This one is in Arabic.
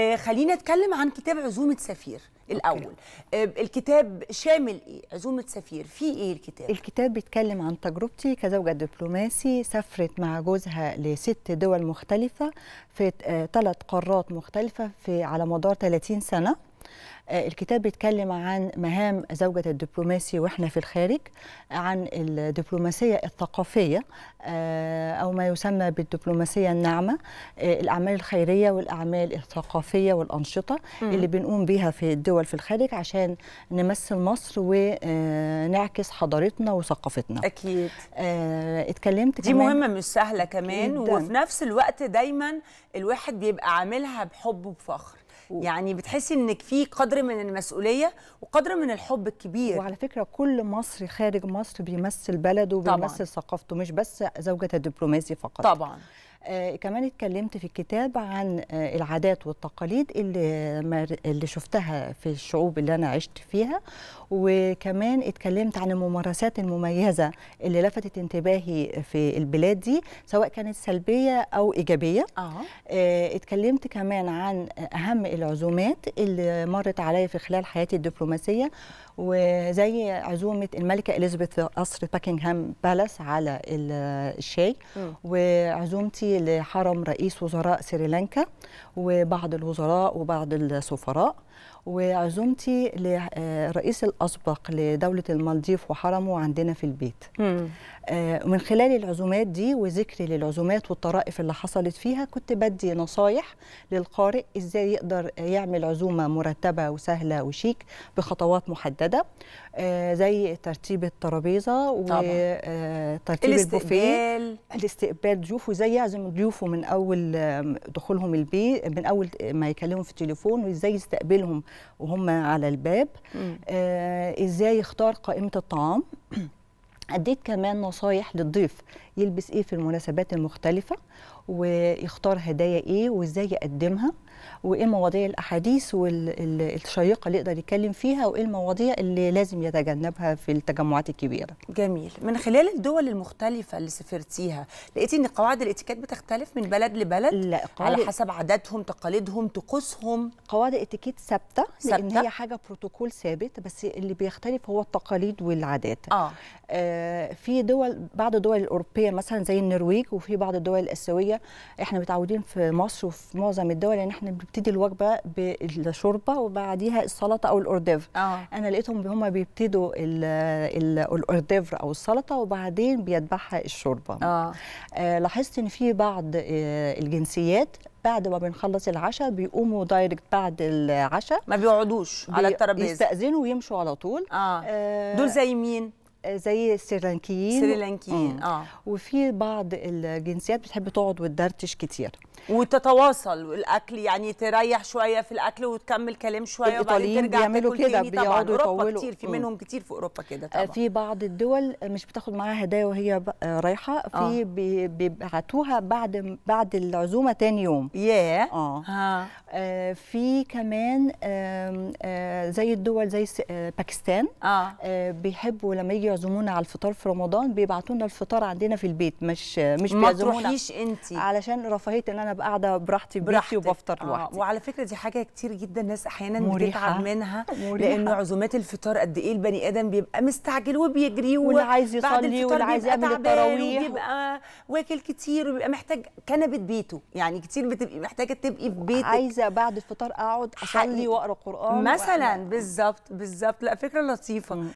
آه، خلينا نتكلم عن كتاب عزومه سفير الاول أوكي. آه، الكتاب شامل ايه عزومه سفير في ايه الكتاب الكتاب بيتكلم عن تجربتي كزوجه دبلوماسي سافرت مع جوزها لست دول مختلفه في ثلاث آه، قارات مختلفه في على مدار 30 سنه آه، الكتاب بيتكلم عن مهام زوجة الدبلوماسي واحنا في الخارج عن الدبلوماسية الثقافية آه، أو ما يسمى بالدبلوماسية الناعمة آه، الأعمال الخيرية والأعمال الثقافية والأنشطة اللي بنقوم بيها في الدول في الخارج عشان نمثل مصر ونعكس حضارتنا وثقافتنا أكيد اتكلمت دي كمان مهمة مش سهلة كمان جداً. وفي نفس الوقت دايما الواحد بيبقى عاملها بحب وبفخر يعني بتحسي انك في قدر من المسؤوليه وقدر من الحب الكبير وعلى فكره كل مصري خارج مصر بيمثل بلده وبيمثل ثقافته مش بس زوجة الدبلوماسي فقط طبعا آه، كمان اتكلمت في الكتاب عن آه، العادات والتقاليد اللي اللي شفتها في الشعوب اللي انا عشت فيها وكمان اتكلمت عن الممارسات المميزه اللي لفتت انتباهي في البلاد دي سواء كانت سلبيه او ايجابيه آه. اه اتكلمت كمان عن اهم العزومات اللي مرت عليا في خلال حياتي الدبلوماسيه وزي عزومه الملكه اليزابيث قصر باكنغهام بالاس على الشاي وعزومتي لحرم رئيس وزراء سريلانكا وبعض الوزراء وبعض السفراء وعزومتي لرئيس آه، الاسبق لدوله المالديف وحرمه عندنا في البيت مم. آه، من خلال العزومات دي وذكري للعزومات والطرائف اللي حصلت فيها كنت بدي نصايح للقارئ ازاي يقدر يعمل عزومه مرتبه وسهله وشيك بخطوات محدده آه، زي ترتيب الترابيزه وترتيب البوفيه الاستقبال ضيوفه ازاي يعزم ضيوفه من اول دخولهم البيت من اول ما يكلمهم في التليفون وازاي يستقبلهم وهم على الباب آه ازاي يختار قائمه الطعام اديت كمان نصايح للضيف يلبس ايه في المناسبات المختلفه ويختار هدايا ايه وازاي يقدمها وايه مواضيع الاحاديث والشيقه اللي يقدر يتكلم فيها وايه المواضيع اللي لازم يتجنبها في التجمعات الكبيره. جميل، من خلال الدول المختلفه اللي سافرتيها لقيتي ان قواعد الاتيكيت بتختلف من بلد لبلد؟ لا على حسب عاداتهم تقاليدهم طقوسهم قواعد الاتيكيت ثابته لان هي حاجه بروتوكول ثابت بس اللي بيختلف هو التقاليد والعادات. اه, آه في دول بعض الدول الاوروبيه دوليا مثلا زي النرويج وفي بعض الدول الاسيويه احنا متعودين في مصر وفي معظم الدول ان احنا بنبتدي الوجبه بالشوربه وبعديها السلطه او الاورديف آه. انا لقيتهم هم بيبتدوا الاورديف او السلطه وبعدين بيتبعها الشوربه آه. آه لاحظت ان في بعض آه الجنسيات بعد ما بنخلص العشاء بيقوموا دايركت بعد العشاء ما بيقعدوش على الترابيزه يستأذنوا ويمشوا على طول آه. آه. دول زي مين زي السريلانكيين سريلانكيين آه. اه وفي بعض الجنسيات بتحب تقعد وتدردش كتير وتتواصل والاكل يعني تريح شويه في الاكل وتكمل كلام شويه وبعدين ترجع تاكل كده بيقعدوا يطولوا كتير في منهم كتير في اوروبا كده آه، طبعا في بعض الدول مش بتاخد معاها هدايا وهي آه، رايحه في بيبعتوها بعد بعد العزومه تاني يوم ياه yeah. اه ها. في كمان زي الدول زي باكستان اه, آه بيحبوا لما يجي بيعزمونا على الفطار في رمضان بيبعتوا لنا الفطار عندنا في البيت مش مش ما انت علشان رفاهيه ان انا ابقى قاعده براحتي براحتي وبفطر آه. لوحدي وعلى فكره دي حاجه كتير جدا الناس احيانا بتتعب منها مريحة. لان عزومات الفطار قد ايه البني ادم بيبقى مستعجل وبيجري واللي عايز يصلي واللي عايز يعمل التراويح وبيبقى واكل كتير وبيبقى محتاج كنبه بيته يعني كتير بتبقي محتاجه تبقي في بيتك عايزه بعد الفطار اقعد اصلي واقرا قران مثلا بالظبط بالظبط لا فكره لطيفه